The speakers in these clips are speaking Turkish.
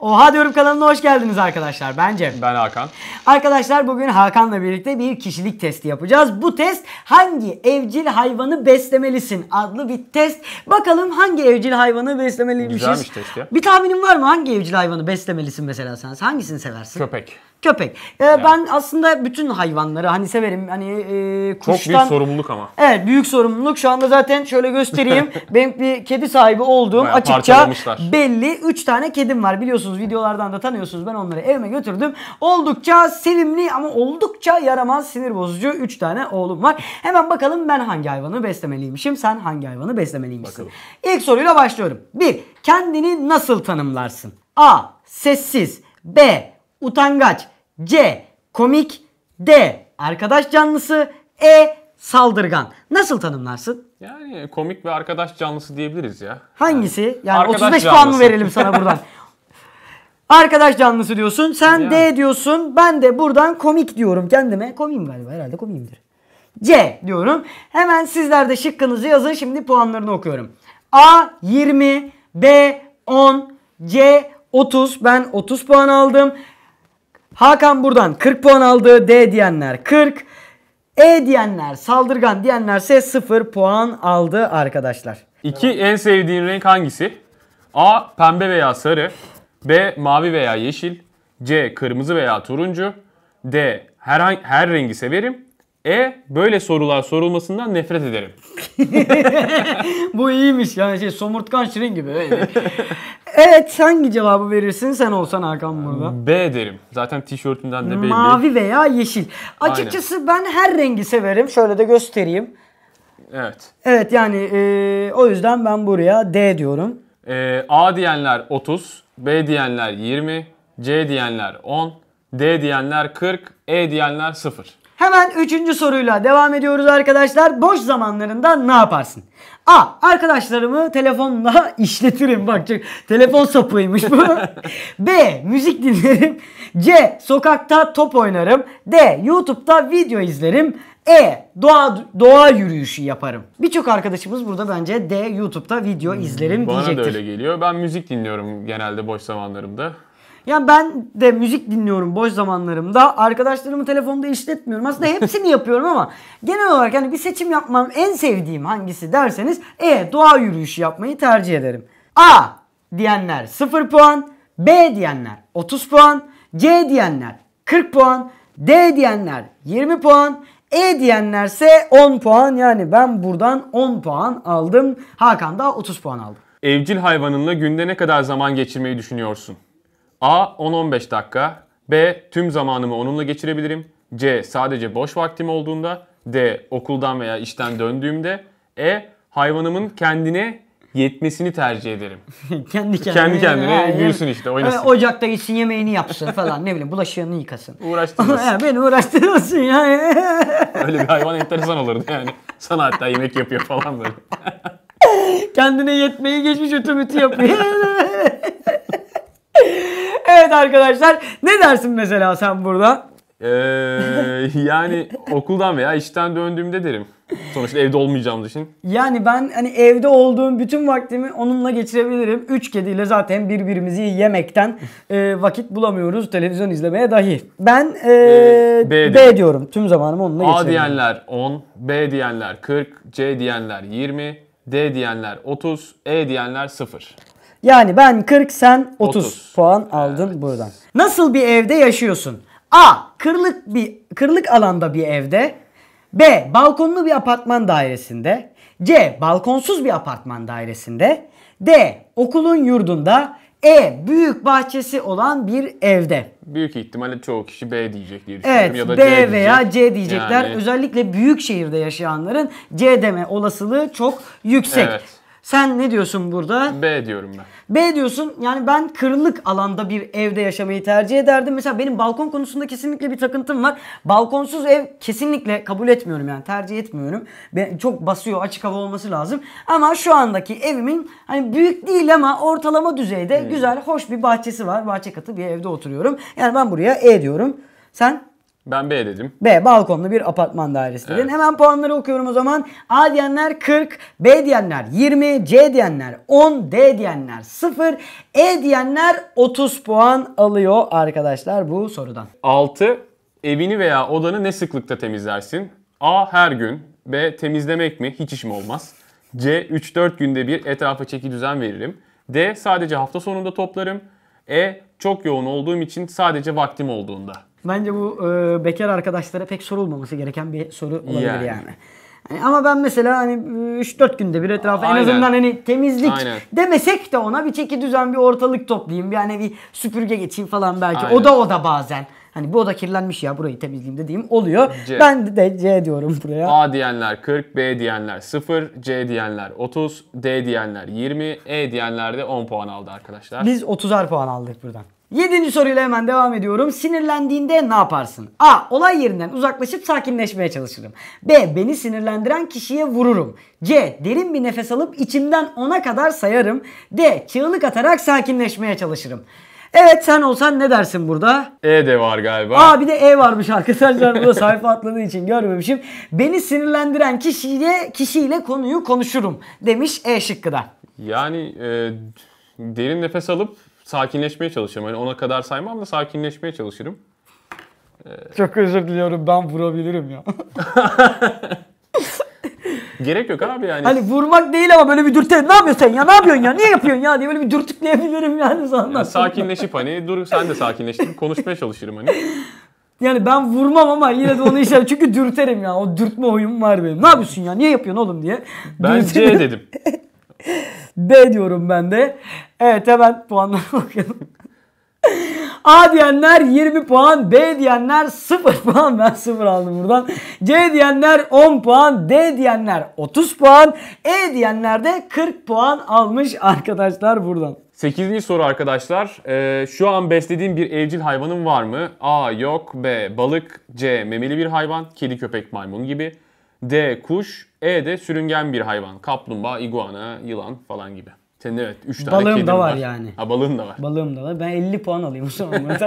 Oha diyorum kanalına hoş geldiniz arkadaşlar. Ben Cem. Ben Hakan. Arkadaşlar bugün Hakan'la birlikte bir kişilik testi yapacağız. Bu test hangi evcil hayvanı beslemelisin adlı bir test. Bakalım hangi evcil hayvanı beslemeliymişiz. Güzelmiş test ya. Bir tahminin var mı? Hangi evcil hayvanı beslemelisin mesela sen? Hangisini seversin? Köpek. Köpek. Ee, yani. Ben aslında bütün hayvanları hani severim. Hani e, kuştan... Çok büyük sorumluluk ama. Evet büyük sorumluluk. Şu anda zaten şöyle göstereyim. Benim bir kedi sahibi olduğum Bayağı açıkça belli. 3 tane kedim var biliyorsunuz tanıyorsunuz. Videolardan da tanıyorsunuz. Ben onları evime götürdüm. Oldukça sevimli ama oldukça yaramaz sinir bozucu 3 tane oğlum var. Hemen bakalım ben hangi hayvanı beslemeliymişim. Sen hangi hayvanı beslemeliymişsin. Bakalım. İlk soruyla başlıyorum. 1. Kendini nasıl tanımlarsın? A. Sessiz. B. Utangaç. C. Komik. D. Arkadaş canlısı. E. Saldırgan. Nasıl tanımlarsın? Yani komik ve arkadaş canlısı diyebiliriz ya. Hangisi? Yani arkadaş 35 canlısı. puan mı verelim sana buradan? Arkadaş canlısı diyorsun. Sen ya. D diyorsun. Ben de buradan komik diyorum kendime. Komiyim galiba herhalde komiyimdir. C diyorum. Hemen sizler de şıkkınızı yazın. Şimdi puanlarını okuyorum. A 20, B 10, C 30. Ben 30 puan aldım. Hakan buradan 40 puan aldı. D diyenler 40. E diyenler saldırgan diyenlerse 0 puan aldı arkadaşlar. 2 en sevdiğin renk hangisi? A pembe veya sarı. B. Mavi veya yeşil. C. Kırmızı veya turuncu. D. Her, her rengi severim. E. Böyle sorular sorulmasından nefret ederim. Bu iyiymiş yani şey somurtkan şirin gibi. evet hangi cevabı verirsin sen olsan Hakan burada? B derim. Zaten tişörtümden de belli. Mavi veya yeşil. Açıkçası ben her rengi severim. Şöyle de göstereyim. Evet. Evet yani e, o yüzden ben buraya D diyorum. E, A diyenler 30, B diyenler 20, C diyenler 10, D diyenler 40, E diyenler 0. Hemen üçüncü soruyla devam ediyoruz arkadaşlar. Boş zamanlarında ne yaparsın? A. Arkadaşlarımı telefonla işletirim. Bak çok telefon sapıymış bu. B. Müzik dinlerim. C. Sokakta top oynarım. D. Youtube'da video izlerim. E. Doğa doğa yürüyüşü yaparım. Birçok arkadaşımız burada bence D. YouTube'da video hmm, izlerim Bana diyecektir. Bana da öyle geliyor. Ben müzik dinliyorum genelde boş zamanlarımda. Yani ben de müzik dinliyorum boş zamanlarımda. Arkadaşlarımı telefonda işletmiyorum. Aslında hepsini yapıyorum ama genel olarak hani bir seçim yapmam en sevdiğim hangisi derseniz E doğa yürüyüşü yapmayı tercih ederim. A diyenler 0 puan, B diyenler 30 puan, C diyenler 40 puan, D diyenler 20 puan, e diyenlerse 10 puan yani ben buradan 10 puan aldım. Hakan da 30 puan aldı. Evcil hayvanınla günde ne kadar zaman geçirmeyi düşünüyorsun? A. 10-15 dakika B. Tüm zamanımı onunla geçirebilirim C. Sadece boş vaktim olduğunda D. Okuldan veya işten döndüğümde E. Hayvanımın kendine yetmesini tercih ederim. Kendi kendine. Kendi kendine yani, işte oynasın. ocakta gitsin yemeğini yapsın falan ne bileyim bulaşığını yıkasın. Uğraştırmasın. beni uğraştırmasın ya. Öyle bir hayvan enteresan olurdu yani. Sana hatta yemek yapıyor falan böyle. Kendine yetmeyi geçmiş mütü yapıyor. evet arkadaşlar ne dersin mesela sen burada? Ee, yani okuldan veya işten döndüğümde derim. Sonuçta evde olmayacağımız için. Yani ben hani evde olduğum bütün vaktimi onunla geçirebilirim. Üç kediyle zaten birbirimizi yemekten e, vakit bulamıyoruz televizyon izlemeye dahi. Ben e, ee, B, B diyorum. Tüm zamanımı onunla geçiriyorum. A diyenler 10, B diyenler 40, C diyenler 20, D diyenler 30, E diyenler 0. Yani ben 40 sen 30, 30. puan aldın evet. buradan. Nasıl bir evde yaşıyorsun? A. Kırlık bir kırlık alanda bir evde. B. Balkonlu bir apartman dairesinde. C. Balkonsuz bir apartman dairesinde. D. Okulun yurdunda. E. Büyük bahçesi olan bir evde. Büyük ihtimalle çoğu kişi B diyecek diye düşünüyorum. Evet ya da B C veya diyecek. C diyecekler. Yani... Özellikle büyük şehirde yaşayanların C deme olasılığı çok yüksek. Evet. Sen ne diyorsun burada? B diyorum ben. B diyorsun. Yani ben kırlık alanda bir evde yaşamayı tercih ederdim. Mesela benim balkon konusunda kesinlikle bir takıntım var. Balkonsuz ev kesinlikle kabul etmiyorum yani tercih etmiyorum. Ben, çok basıyor açık hava olması lazım. Ama şu andaki evimin hani büyük değil ama ortalama düzeyde hmm. güzel hoş bir bahçesi var. Bahçe katı bir evde oturuyorum. Yani ben buraya E diyorum. Sen? Ben B dedim. B balkonlu bir apartman dairesi dedin. Hemen puanları okuyorum o zaman. A diyenler 40, B diyenler 20, C diyenler 10, D diyenler 0, E diyenler 30 puan alıyor arkadaşlar bu sorudan. 6. Evini veya odanı ne sıklıkta temizlersin? A. Her gün. B. Temizlemek mi? Hiç işim olmaz. C. 3-4 günde bir etrafa çeki düzen veririm. D. Sadece hafta sonunda toplarım. E. Çok yoğun olduğum için sadece vaktim olduğunda. Bence bu e, bekar arkadaşlara pek sorulmaması gereken bir soru olabilir yani. yani. yani ama ben mesela hani 3-4 e, günde bir etrafı Aynen. en azından hani temizlik Aynen. demesek de ona bir çeki düzen bir ortalık toplayayım. bir hani bir süpürge geçeyim falan belki. Aynen. Oda oda bazen. Hani bu oda kirlenmiş ya burayı temizleyeyim dediğim oluyor. C. Ben de C diyorum buraya. A diyenler 40, B diyenler 0, C diyenler 30, D diyenler 20, E diyenler de 10 puan aldı arkadaşlar. Biz 30'ar puan aldık buradan. Yedinci soruyla hemen devam ediyorum. Sinirlendiğinde ne yaparsın? A. Olay yerinden uzaklaşıp sakinleşmeye çalışırım. B. Beni sinirlendiren kişiye vururum. C. Derin bir nefes alıp içimden ona kadar sayarım. D. Çığlık atarak sakinleşmeye çalışırım. Evet sen olsan ne dersin burada? E de var galiba. Aa bir de E varmış arkadaşlar burada sayfa atladığı için görmemişim. Beni sinirlendiren kişiyle kişiyle konuyu konuşurum demiş E şıkkıda. Yani e, derin nefes alıp sakinleşmeye çalışırım. Hani ona kadar saymam da sakinleşmeye çalışırım. Ee... Çok özür diliyorum ben vurabilirim ya. Gerek yok abi yani. Hani vurmak değil ama böyle bir dürtelim. Ne yapıyorsun sen ya? Ne yapıyorsun ya? Niye yapıyorsun ya? diye böyle bir dürtükleyebilirim yani sana. Yani sakinleşip hani dur sen de sakinleştirip konuşmaya çalışırım hani. Yani ben vurmam ama yine de onu işler. Çünkü dürterim ya. O dürtme huyum var benim. Ne yapıyorsun ya? Niye yapıyorsun oğlum diye. Ben C dedim. B diyorum ben de. Evet hemen puanlara bakalım. A diyenler 20 puan, B diyenler 0 puan. Ben 0 aldım buradan. C diyenler 10 puan, D diyenler 30 puan, E diyenler de 40 puan almış arkadaşlar buradan. 8. soru arkadaşlar. Ee, şu an beslediğim bir evcil hayvanım var mı? A. Yok. B. Balık. C. Memeli bir hayvan. Kedi, köpek, maymun gibi. D. Kuş. E de sürüngen bir hayvan. Kaplumbağa, iguana, yılan falan gibi. Senin evet 3 tane balığım da var, var yani. Ha balığın da var. Balığım da var. Ben 50 puan alayım o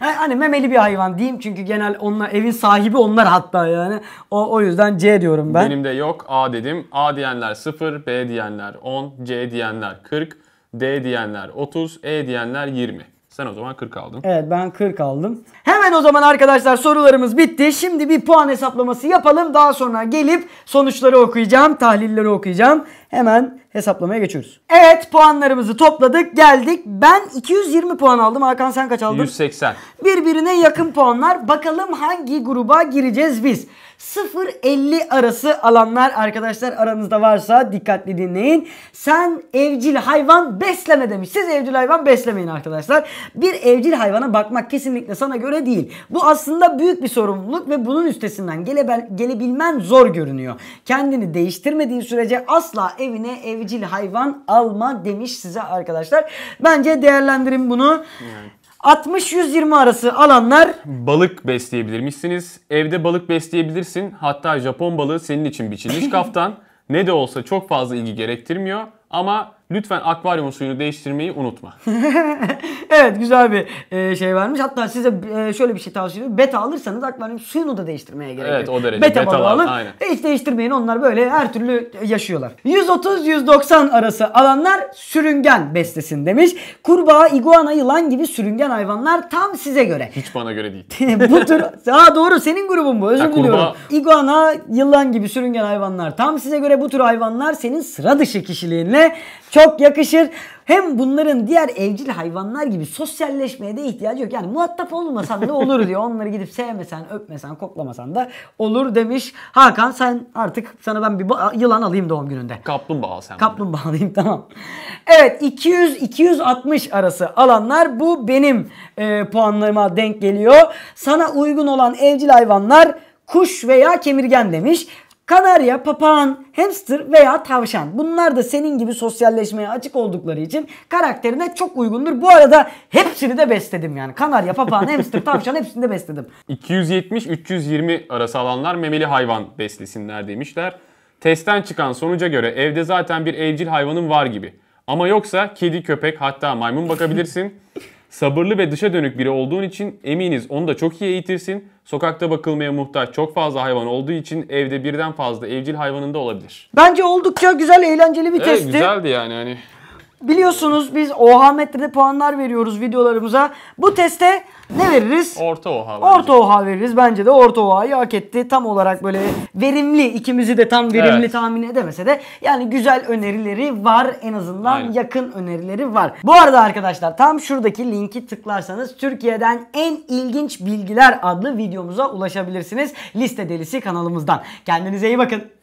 hani memeli bir hayvan diyeyim çünkü genel onlar evin sahibi onlar hatta yani. O o yüzden C diyorum ben. Benim de yok. A dedim. A diyenler 0, B diyenler 10, C diyenler 40, D diyenler 30, E diyenler 20. Sen o zaman 40 aldın. Evet ben 40 aldım. Hemen o zaman arkadaşlar sorularımız bitti. Şimdi bir puan hesaplaması yapalım. Daha sonra gelip sonuçları okuyacağım, tahlilleri okuyacağım. Hemen hesaplamaya geçiyoruz. Evet puanlarımızı topladık geldik. Ben 220 puan aldım. Hakan sen kaç aldın? 180. Birbirine yakın puanlar. Bakalım hangi gruba gireceğiz biz. 0-50 arası alanlar arkadaşlar aranızda varsa dikkatli dinleyin. Sen evcil hayvan besleme demiş. Siz evcil hayvan beslemeyin arkadaşlar. Bir evcil hayvana bakmak kesinlikle sana göre değil. Bu aslında büyük bir sorumluluk ve bunun üstesinden gelebel, gelebilmen zor görünüyor. Kendini değiştirmediğin sürece asla evine evcil hayvan alma demiş size arkadaşlar. Bence değerlendirin bunu. Yani. 60-120 arası alanlar Balık besleyebilirmişsiniz. Evde balık besleyebilirsin. Hatta Japon balığı senin için biçilmiş kaftan. Ne de olsa çok fazla ilgi gerektirmiyor. Ama Lütfen akvaryum suyunu değiştirmeyi unutma. evet güzel bir e, şey vermiş. Hatta size e, şöyle bir şey tavsiye ediyorum. Beta alırsanız akvaryum suyunu da değiştirmeye gerek yok. Evet o derece. Beta, Beta balığı alın. Aynen. Hiç değiştirmeyin. Onlar böyle her türlü yaşıyorlar. 130-190 arası alanlar sürüngen beslesin demiş. Kurbağa, iguana, yılan gibi sürüngen hayvanlar tam size göre. Hiç bana göre değil. bu tür... Aa doğru senin grubun bu. Özür diliyorum. Kurbağa... Iguana, yılan gibi sürüngen hayvanlar tam size göre. Bu tür hayvanlar senin sıra dışı kişiliğinle çok yakışır. Hem bunların diğer evcil hayvanlar gibi sosyalleşmeye de ihtiyacı yok. Yani muhatap olmasan da olur diyor. Onları gidip sevmesen, öpmesen, koklamasan da olur demiş. Hakan sen artık sana ben bir yılan alayım doğum gününde. Kaplumbağa sen. Kaplumbağa alayım tamam. Evet 200-260 arası alanlar bu benim e, puanlarıma denk geliyor. Sana uygun olan evcil hayvanlar kuş veya kemirgen demiş. Kanarya, papağan, hamster veya tavşan. Bunlar da senin gibi sosyalleşmeye açık oldukları için karakterine çok uygundur. Bu arada hepsini de besledim yani. Kanarya, papağan, hamster, tavşan hepsini de besledim. 270-320 arası alanlar memeli hayvan beslesinler demişler. Testten çıkan sonuca göre evde zaten bir evcil hayvanın var gibi. Ama yoksa kedi, köpek hatta maymun bakabilirsin. Sabırlı ve dışa dönük biri olduğun için eminiz onu da çok iyi eğitirsin. Sokakta bakılmaya muhtaç çok fazla hayvan olduğu için evde birden fazla evcil hayvanın da olabilir. Bence oldukça güzel eğlenceli bir evet, testti. güzeldi yani hani. Biliyorsunuz biz oha metrede puanlar veriyoruz videolarımıza. Bu teste ne veririz? Orta oha. Bence. Orta oha veririz. Bence de orta oha'yı hak etti. Tam olarak böyle verimli ikimizi de tam verimli evet. tahmin edemese de yani güzel önerileri var en azından Aynen. yakın önerileri var. Bu arada arkadaşlar tam şuradaki linki tıklarsanız Türkiye'den en ilginç bilgiler adlı videomuza ulaşabilirsiniz. Liste delisi kanalımızdan. Kendinize iyi bakın.